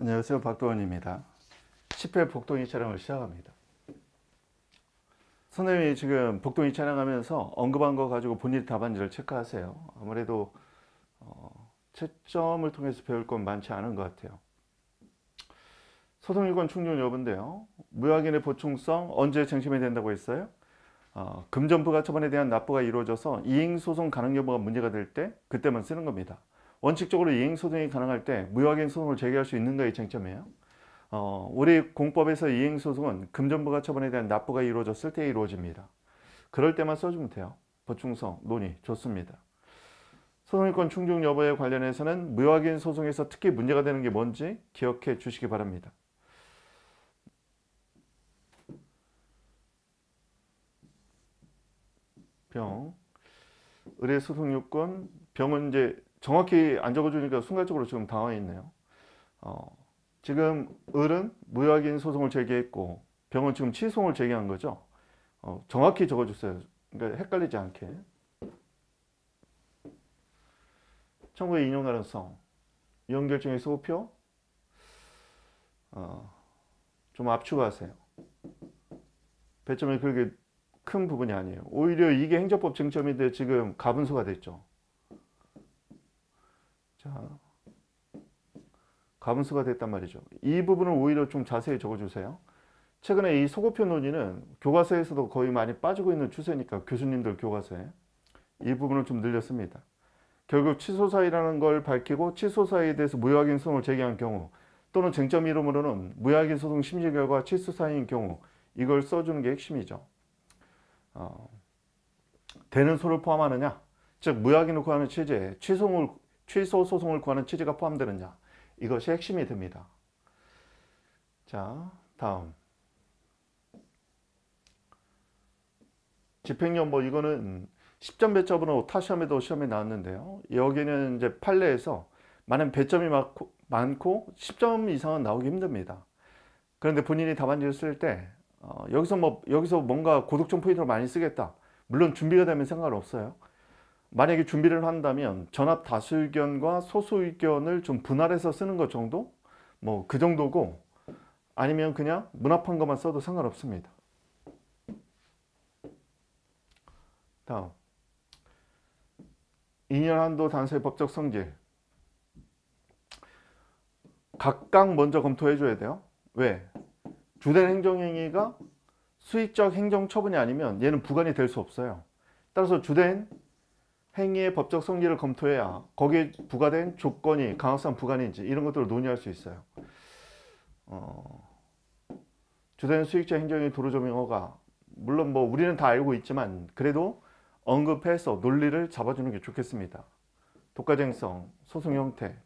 안녕하세요. 박도원입니다. 10회 복동이 촬영을 시작합니다. 선생님이 지금 복동이 촬영하면서 언급한 거 가지고 본인 답안지를 체크하세요. 아무래도 어, 채점을 통해서 배울 건 많지 않은 것 같아요. 소송유권 충전 여부인데요. 무효인의 보충성 언제 쟁점이 된다고 했어요? 어, 금전부가 처분에 대한 납부가 이루어져서 이행소송 가능 여부가 문제가 될 때 그때만 쓰는 겁니다. 원칙적으로 이행소송이 가능할 때 무효하게소송을 제기할 수 있는가의 쟁점이에요. 어, 우리 공법에서 이행소송은 금전부가 처분에 대한 납부가 이루어졌을 때 이루어집니다. 그럴 때만 써주면 돼요. 보충성, 논의 좋습니다. 소송권 충족 여부에 관련해서는 무효인 소송에서 특히 문제가 되는 게 뭔지 기억해 주시기 바랍니다. 병, 의뢰소송요건, 병은 이제 정확히 안 적어주니까 순간적으로 지금 당황했네요. 어, 지금 을은 무효인 소송을 제기했고 병은 지금 취송을 제기한 거죠. 어, 정확히 적어주세요. 그러니까 헷갈리지 않게. 청구의 인용 가능성, 이혼 결정의 소표, 어, 좀 압축하세요. 배점이 그렇게 큰 부분이 아니에요. 오히려 이게 행정법 쟁점인데 지금 가분수가 됐죠. 자, 아. 가수가 됐단 말이죠. 이 부분을 오히려 좀 자세히 적어주세요. 최근에 이 소고표 논의는 교과서에서도 거의 많이 빠지고 있는 추세니까 교수님들 교과서에 이 부분을 좀 늘렸습니다. 결국 치소사이라는 걸 밝히고 치소사에 대해서 무효확인 소송을 제기한 경우 또는 쟁점 이름으로는 무효확인 소송 심리 결과 치소사인 경우 이걸 써주는 게 핵심이죠. 어, 되는 소를 포함하느냐 즉 무효확인을 구하는 취지에 취소를 취소 소송을 구하는 취지가 포함되느냐 이것이 핵심이 됩니다. 자 다음 집행유예 뭐 이거는 10점 배점으로 타 시험에도 시험에 나왔는데요. 여기는 이제 판례에서 많은 배점이 많고, 많고 10점 이상은 나오기 힘듭니다. 그런데 본인이 답안지를 쓸때 어, 여기서 뭐 여기서 뭔가 고득점 포인트를 많이 쓰겠다. 물론 준비가 되면 상관없어요. 만약에 준비를 한다면 전압 다수 의견과 소수 의견을 좀 분할해서 쓰는 것 정도? 뭐 그 정도고 아니면 그냥 문합한 것만 써도 상관없습니다. 다음 인열한도 단서의 법적 성질 각각 먼저 검토해 줘야 돼요. 왜? 주된 행정행위가 수익적 행정처분이 아니면 얘는 부관이 될 수 없어요. 따라서 주된 행위의 법적 성질을 검토해야 거기에 부과된 조건이 강압성 부관인지 이런 것들을 논의할 수 있어요. 어, 주된 수익자 행정의 도로조명허가 물론 뭐 우리는 다 알고 있지만 그래도 언급해서 논리를 잡아주는 게 좋겠습니다. 독과쟁성, 소송 형태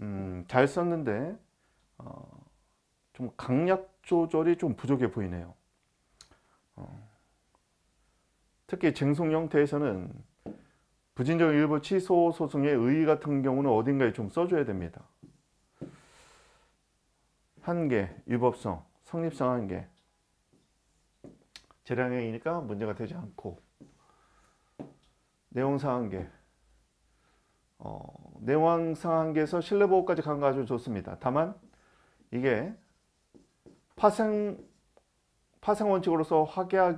음, 잘 썼는데 어, 좀 강약 조절이 좀 부족해 보이네요. 어, 특히 쟁송 형태에서는 부진정 일부 취소 소송의 의의 같은 경우는 어딘가에 좀 써줘야 됩니다. 한계, 위법성, 성립성 한계. 재량형이니까 문제가 되지 않고 내용상 한계 어, 내용상 한계에서 신뢰보호까지 간거 아주 좋습니다. 다만 이게 파생, 파생 원칙으로서 확연하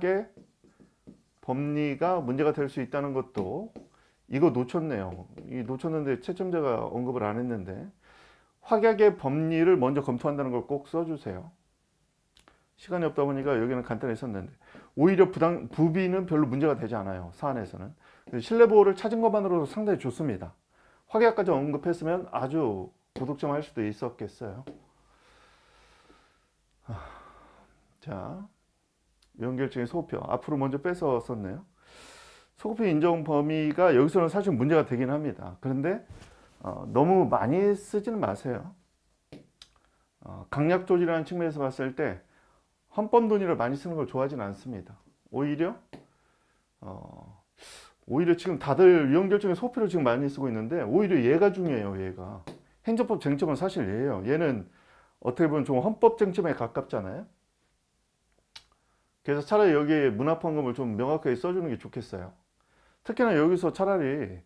법리가 문제가 될 수 있다는 것도 이거 놓쳤네요. 이 놓쳤는데 채점자가 언급을 안 했는데 확약의 법리를 먼저 검토한다는 걸 꼭 써주세요. 시간이 없다 보니까 여기는 간단히 썼는데 오히려 부당, 부비는 별로 문제가 되지 않아요. 사안에서는. 신뢰 보호를 찾은 것만으로도 상당히 좋습니다. 확약까지 언급했으면 아주 고득점 할 수도 있었겠어요. 자, 연결증의 소표. 앞으로 먼저 뺏어 썼네요. 소급해 인정 범위가 여기서는 사실 문제가 되긴 합니다. 그런데 어, 너무 많이 쓰지는 마세요. 어, 강약 조지라는 측면에서 봤을 때 헌법 논의를 많이 쓰는 걸 좋아하진 않습니다. 오히려 어, 오히려 지금 다들 위헌 결정의 소표를 지금 많이 쓰고 있는데 오히려 얘가 중요해요. 얘가 행정법 쟁점은 사실 얘예요. 얘는 어떻게 보면 좀 헌법 쟁점에 가깝잖아요. 그래서 차라리 여기에 문화판금을좀 명확하게 써주는 게 좋겠어요. 특히나 여기서 차라리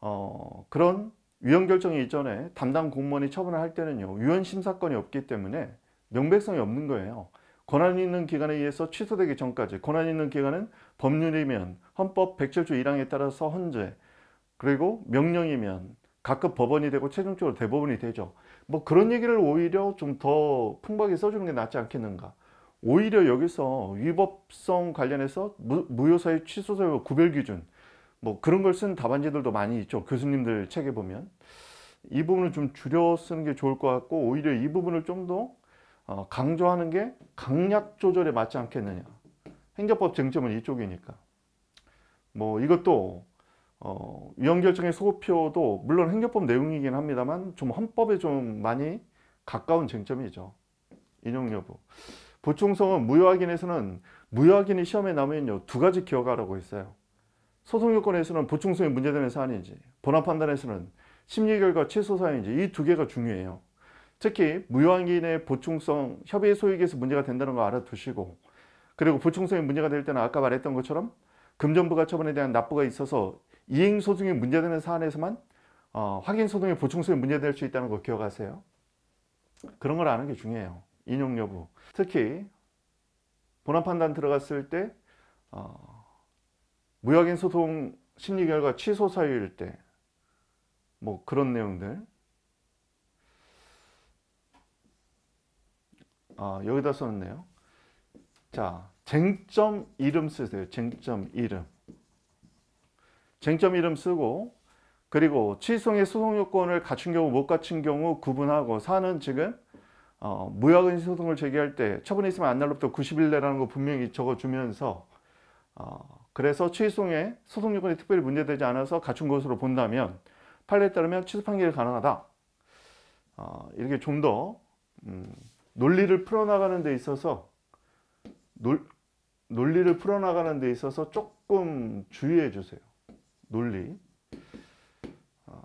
어, 그런 위헌 결정이 이전에 담당 공무원이 처분을 할 때는요 위헌 심사권이 없기 때문에 명백성이 없는 거예요 권한 있는 기관에 의해서 취소되기 전까지 권한 있는 기관은 법률이면 헌법 107조 1항에 따라서 헌재 그리고 명령이면 각급 법원이 되고 최종적으로 대법원이 되죠 뭐 그런 얘기를 오히려 좀 더 풍부하게 써주는 게 낫지 않겠는가 오히려 여기서 위법성 관련해서 무, 효사유 취소사유 구별기준 뭐 그런 걸 쓴 답안지들도 많이 있죠. 교수님들 책에 보면. 이 부분을 좀 줄여 쓰는 게 좋을 것 같고 오히려 이 부분을 좀더 어, 강조하는 게 강약 조절에 맞지 않겠느냐. 행정법 쟁점은 이쪽이니까. 뭐 이것도 어, 위헌결정의 소표도 물론 행정법 내용이긴 합니다만 좀 헌법에 좀 많이 가까운 쟁점이죠. 인용 여부. 보충성은 무효확인에서는 무효확인이 시험에 나면요 오두 가지 기억하라고 했어요. 소송 요건에서는 보충성이 문제되는 사안인지 본안 판단에서는 심리 결과 최소 사안인지 이 두 개가 중요해요. 특히 무효한인의 보충성 협의 소익에서 문제가 된다는 거 알아두시고 그리고 보충성이 문제가 될 때는 아까 말했던 것처럼 금전부가 처분에 대한 납부가 있어서 이행 소송이 문제되는 사안에서만 어, 확인 소송의 보충성이 문제될 수 있다는 거 기억하세요. 그런 걸 아는 게 중요해요. 인용 여부. 특히 본안 판단 들어갔을 때 어, 무약인 소송 심리 결과 취소 사유일 때 뭐 그런 내용들 아 여기다 썼네요 자 쟁점 이름 쓰세요 쟁점 이름 쟁점 이름 쓰고 그리고 취소의 소송 요건을 갖춘 경우 못 갖춘 경우 구분하고 사는 지금 어, 무약인 소송을 제기할 때 처분이 으면 안날로부터 90일 내라는 거 분명히 적어주면서 어, 그래서 취소송에 소송 요건이 특별히 문제되지 않아서 갖춘 것으로 본다면 판례에 따르면 취소 판결이 가능하다. 어, 이렇게 좀더 음, 논리를 풀어나가는 데 있어서 놀, 논리를 풀어나가는 데 있어서 조금 주의해 주세요. 논리. 어.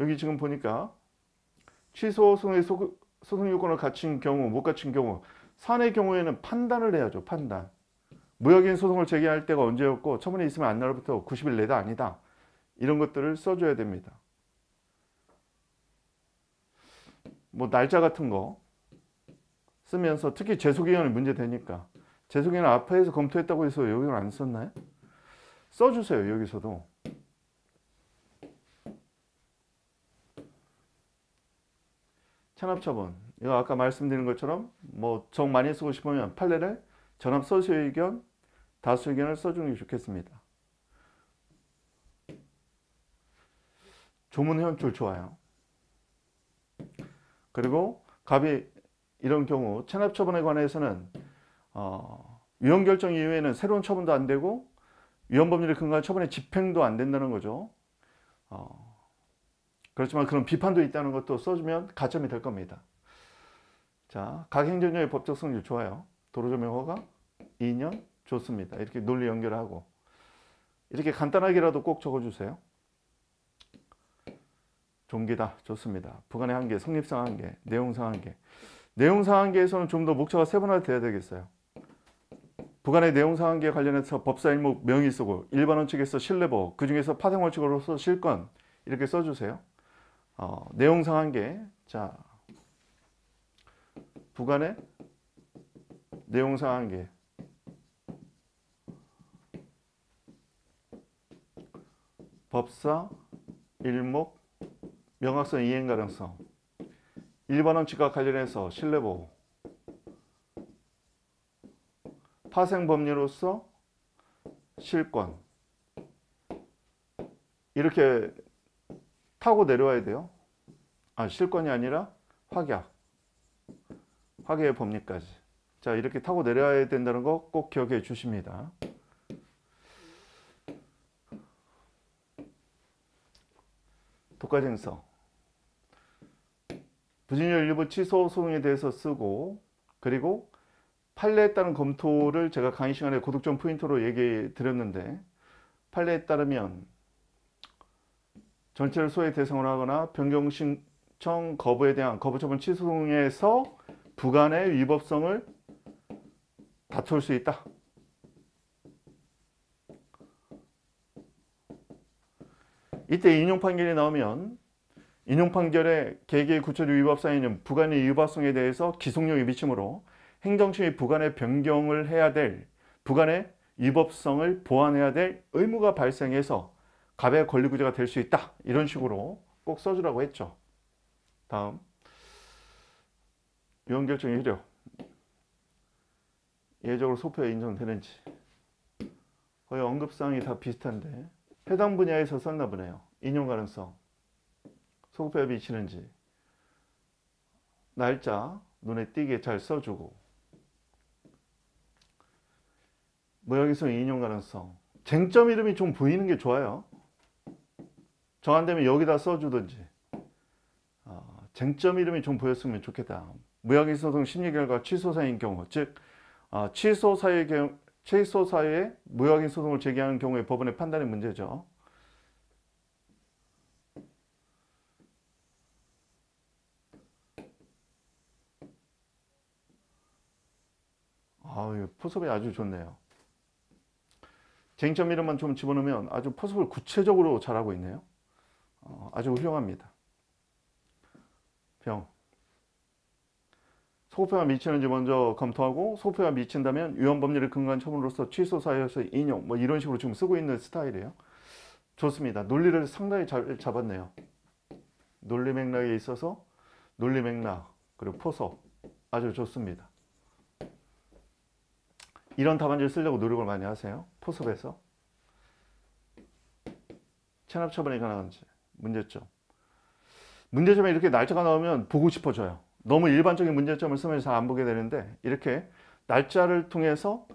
여기 지금 보니까 취소 소송의 소송 요건을 갖춘 경우, 못 갖춘 경우 산의 경우에는 판단을 해야죠. 판단. 무역인 소송을 제기할 때가 언제였고 처분이 있으면 안 날부터 로 90일 내다 아니다. 이런 것들을 써줘야 됩니다. 뭐 날짜 같은 거 쓰면서 특히 재소기간이 문제되니까 재소기간 앞에서 검토했다고 해서 여기는 안 썼나요? 써주세요. 여기서도. 체납처분 이거 아까 말씀드린 것처럼 뭐정 많이 쓰고 싶으면 판례를 전압 소수의 의견, 다수 의견을 써주는 게 좋겠습니다. 조문 현출 좋아요. 그리고 갑이 이런 경우 체납 처분에 관해서는 어, 위헌 결정 이후에는 새로운 처분도 안 되고 위헌 법률에 근거한 처분의 집행도 안 된다는 거죠. 어, 그렇지만 그런 비판도 있다는 것도 써주면 가점이 될 겁니다. 자, 각 행정조의 법적 성질 좋아요. 도로조명 허가 2년 좋습니다. 이렇게 논리 연결하고 이렇게 간단하게라도 꼭 적어주세요. 종기다 좋습니다. 부간의 한계, 성립상 한계, 내용상 한계. 내용상 한계에서는 좀 더 목차가 세분화돼야 되겠어요. 부간의 내용상 한계 관련해서 법사 일목 명의 쓰고 일반 원칙에서 신뢰보, 그 중에서 파생 원칙으로서 실권 이렇게 써주세요. 어, 내용상 한계, 자 부간의 내용상 한계 법사, 일목, 명확성 이행 가능성 일반 원칙과 관련해서 신뢰보호 파생법률로서 실권 이렇게 타고 내려와야 돼요. 아 실권이 아니라 확약 확인의 법리까지. 자, 이렇게 타고 내려야 된다는 거 꼭 기억해 주십니다. 독과쟁서. 부진료 일부 취소 소송에 대해서 쓰고 그리고 판례에 따른 검토를 제가 강의 시간에 고득점 포인트로 얘기 드렸는데 판례에 따르면 전체를 소외 대상으로 하거나 변경 신청 거부에 대한 거부 처분 취소송에서 부간의 위법성을 다툴 수 있다. 이때 인용 판결이 나오면 인용 판결의 개개의 구체적 위법 사유는 부간의 위법성에 대해서 기속력이 미치므로 행정처의 부간의 변경을 해야 될 부간의 위법성을 보완해야 될 의무가 발생해서 갑의 권리구제가 될 수 있다. 이런 식으로 꼭 써주라고 했죠. 다음 유언결정 의료 예적으로 소표에 인정되는지 거의 언급사항이 다 비슷한데 해당 분야에서 썼나 보네요. 인용 가능성, 소급에 미치는지, 날짜 눈에 띄게 잘 써주고 무역에서 인용 가능성, 쟁점 이름이 좀 보이는 게 좋아요. 정안되면 여기다 써주든지 아, 쟁점 이름이 좀 보였으면 좋겠다. 무역의소송 심리 결과 취소사인 경우 즉 아, 취소사의 경우 취소사의 무역인 소송을 제기하는 경우에 법원의 판단의 문제죠. 아유, 포섭이 아주 좋네요. 쟁점 이름만 좀 집어넣으면 아주 포섭을 구체적으로 잘하고 있네요. 어, 아주 훌륭합니다. 병. 소표가 미치는지 먼저 검토하고 소표가 미친다면 위헌 법률을 근간 처분으로서 취소 사유에서 인용 뭐 이런 식으로 지금 쓰고 있는 스타일이에요. 좋습니다. 논리를 상당히 잘 잡았네요. 논리 맥락에 있어서 논리 맥락 그리고 포석 아주 좋습니다. 이런 답안지를 쓰려고 노력을 많이 하세요. 포섭에서. 체납 처분에 관한 문제점. 문제점에 이렇게 날짜가 나오면 보고 싶어져요. 너무 일반적인 문제점을 쓰면 잘 안 보게 되는데 이렇게 날짜를 통해서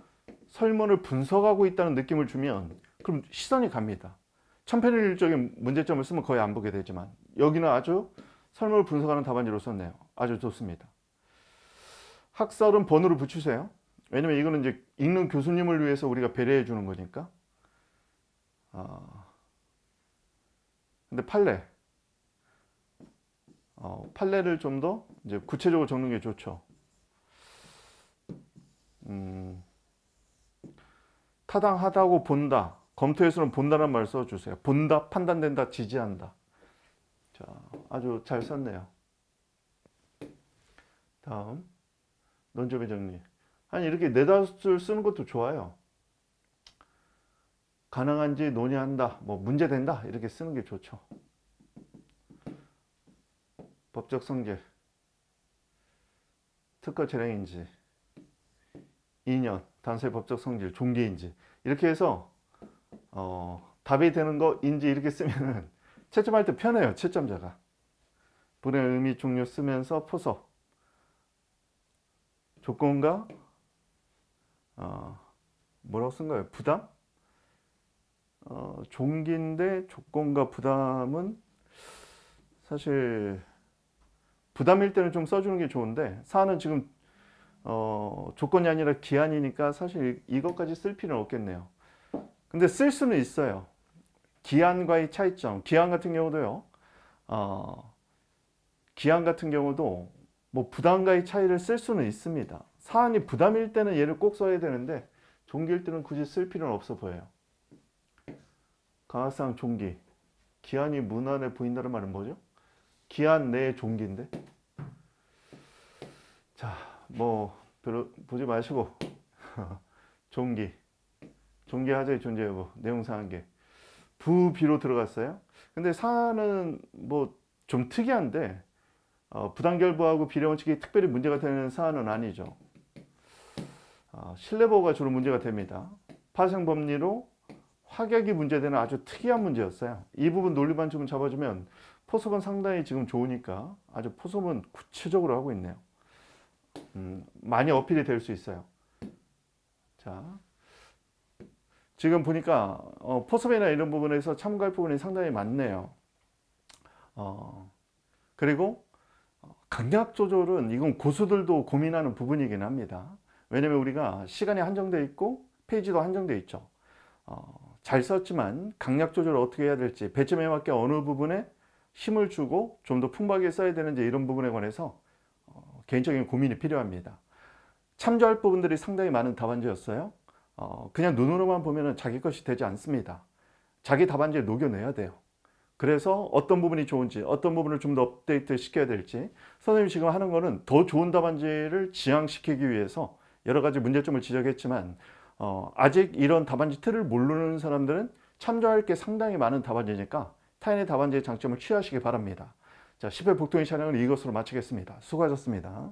설문을 분석하고 있다는 느낌을 주면 그럼 시선이 갑니다. 천편일률적인 문제점을 쓰면 거의 안 보게 되지만 여기는 아주 설문을 분석하는 답안지로 썼네요. 아주 좋습니다. 학설은 번호를 붙이세요. 왜냐면 이거는 이제 읽는 교수님을 위해서 우리가 배려해 주는 거니까. 어... 근데 판례 어, 판례를 좀 더 이제 구체적으로 적는 게 좋죠. 음, 타당하다고 본다. 검토에서는 본다는 말 써주세요. 본다, 판단된다, 지지한다. 자, 아주 잘 썼네요. 다음, 논점의 정리. 아니, 이렇게 네다섯 줄 쓰는 것도 좋아요. 가능한지 논의한다, 뭐 문제된다 이렇게 쓰는 게 좋죠. 법적 성질, 특허 재량인지, 2년, 단서 법적 성질, 종기인지 이렇게 해서 어, 답이 되는 거인지 이렇게 쓰면 채점할 때 편해요. 채점자가. 분의 의미 종료 쓰면서 포섭, 조건과 어, 뭐라고 쓴 거예요? 부담? 어, 종기인데 조건과 부담은 사실 부담일 때는 좀 써주는 게 좋은데 사안은 지금 어, 조건이 아니라 기한이니까 사실 이것까지 쓸 필요는 없겠네요. 근데 쓸 수는 있어요. 기한과의 차이점. 기한 같은 경우도요. 어, 기한 같은 경우도 뭐 부담과의 차이를 쓸 수는 있습니다. 사안이 부담일 때는 얘를 꼭 써야 되는데 종기일 때는 굳이 쓸 필요는 없어 보여요. 강학상 종기. 기한이 문안에 보인다는 말은 뭐죠? 기한 내 종기인데 자, 뭐 별로 보지 마시고 종기, 종기 하자의 존재 여부, 내용상 한계 부비로 들어갔어요. 근데 사안은 뭐 좀 특이한데 어, 부당결부하고 비례원칙이 특별히 문제가 되는 사안은 아니죠. 어, 신뢰보호가 주로 문제가 됩니다. 파생법리로 화격이 문제되는 아주 특이한 문제였어요. 이 부분 논리만 좀 잡아주면 포섭은 상당히 지금 좋으니까 아주 포섭은 구체적으로 하고 있네요. 음, 많이 어필이 될 수 있어요. 자, 지금 보니까 어, 포섭이나 이런 부분에서 참가할 부분이 상당히 많네요. 어, 그리고 어, 강약 조절은 이건 고수들도 고민하는 부분이긴 합니다. 왜냐면 우리가 시간이 한정돼 있고 페이지도 한정돼 있죠. 어, 잘 썼지만 강약 조절을 어떻게 해야 될지 배점에 맞게 어느 부분에 힘을 주고 좀 더 풍부하게 써야 되는지 이런 부분에 관해서 개인적인 고민이 필요합니다. 참조할 부분들이 상당히 많은 답안지였어요. 어, 그냥 눈으로만 보면 자기 것이 되지 않습니다. 자기 답안지를 녹여내야 돼요. 그래서 어떤 부분이 좋은지 어떤 부분을 좀 더 업데이트 시켜야 될지 선생님이 지금 하는 거는 더 좋은 답안지를 지향시키기 위해서 여러 가지 문제점을 지적했지만 어, 아직 이런 답안지 틀을 모르는 사람들은 참조할 게 상당히 많은 답안지니까 타인의 답안지의 장점을 취하시기 바랍니다. 자, 10회 복통인 촬영은 이것으로 마치겠습니다. 수고하셨습니다.